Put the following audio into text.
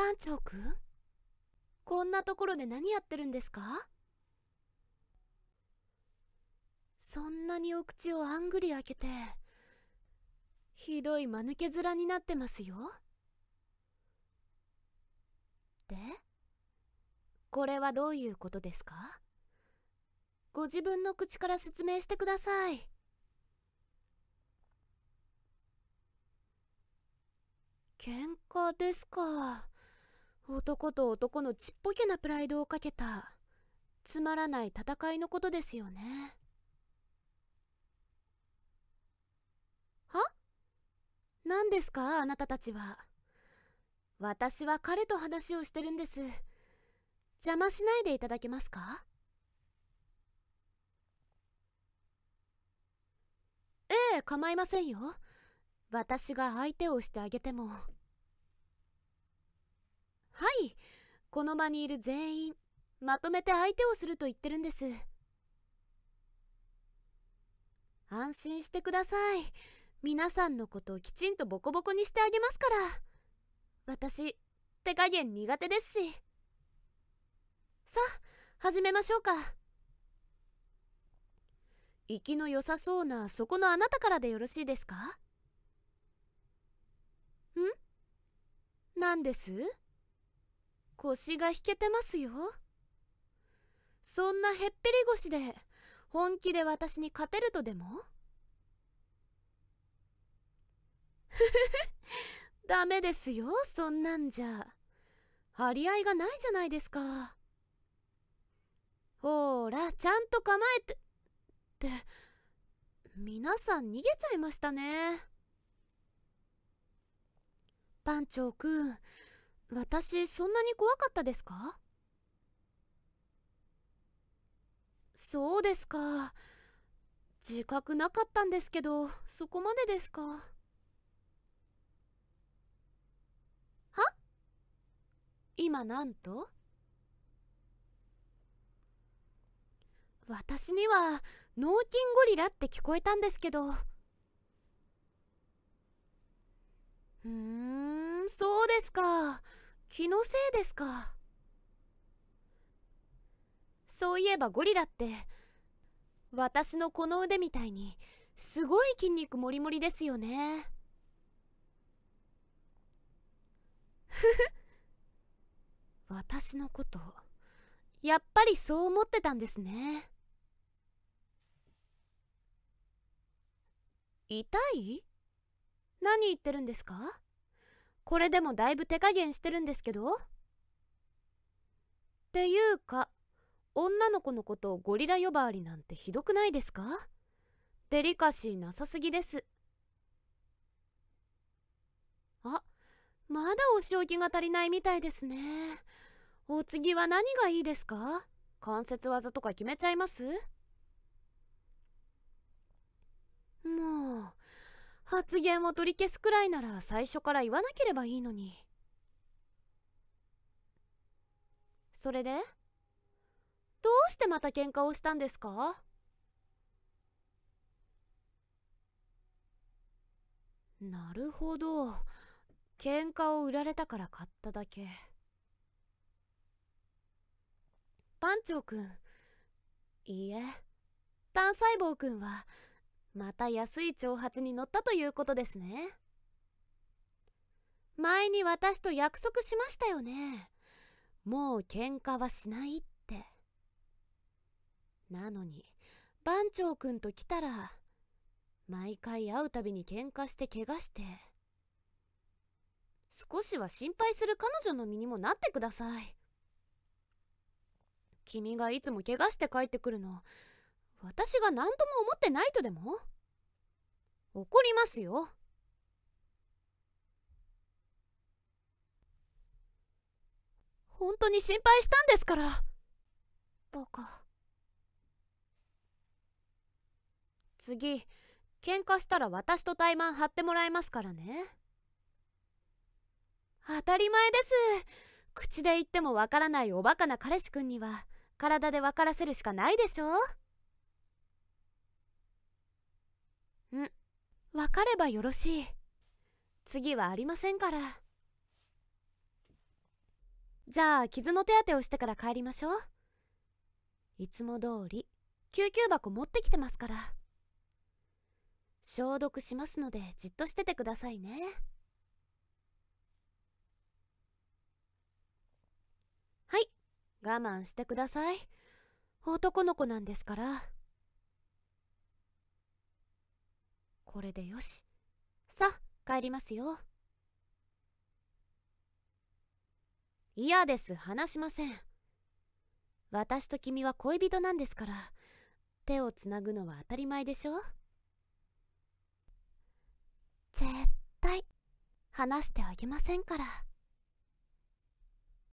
番長くんこんなところで何やってるんですかそんなにお口をあんぐり開けてひどい間抜け面になってますよでこれはどういうことですかご自分の口から説明してください喧嘩ですか男と男のちっぽけなプライドをかけたつまらない戦いのことですよねは何ですかあなたたちは私は彼と話をしてるんです邪魔しないでいただけますかええ構いませんよ私が相手をしてあげても。はいこの場にいる全員まとめて相手をすると言ってるんです安心してください皆さんのことをきちんとボコボコにしてあげますから私手加減苦手ですしさあ始めましょうか生きの良さそうなそこのあなたからでよろしいですかん何です腰が引けてますよそんなへっぴり腰で本気で私に勝てるとでも ダメですよそんなんじゃ張り合いがないじゃないですかほーらちゃんと構えてって皆さん逃げちゃいましたねパンチョくん私そんなに怖かったですかそうですか自覚なかったんですけどそこまでですかは今なんと私には脳筋ゴリラって聞こえたんですけどうんそうですか気のせいですかそういえばゴリラって私のこの腕みたいにすごい筋肉もりもりですよねふふ私のことやっぱりそう思ってたんですね痛い何言ってるんですかこれでもだいぶ手加減してるんですけどっていうか女の子のことをゴリラ呼ばわりなんてひどくないですかデリカシーなさすぎですあまだお仕置きが足りないみたいですねお次は何がいいですか関節技とか決めちゃいますもう発言を取り消すくらいなら最初から言わなければいいのにそれでどうしてまた喧嘩をしたんですかなるほど喧嘩を売られたから買っただけ番長くんいいえ単細胞くんはまた安い挑発に乗ったということですね前に私と約束しましたよねもう喧嘩はしないってなのに番長くんと来たら毎回会うたびに喧嘩して怪我して少しは心配する彼女の身にもなってください君がいつも怪我して帰ってくるの私が何とも思ってないとでも怒りますよ本当に心配したんですからバカ次喧嘩したら私と怠慢張ってもらえますからね当たり前です口で言ってもわからないおバカな彼氏くんには体で分からせるしかないでしょうん分かればよろしい次はありませんからじゃあ傷の手当てをしてから帰りましょういつも通り救急箱持ってきてますから消毒しますのでじっとしててくださいねはい我慢してください男の子なんですから。これでよしさあ帰りますよ嫌です話しません私と君は恋人なんですから手をつなぐのは当たり前でしょ絶対話してあげませんから。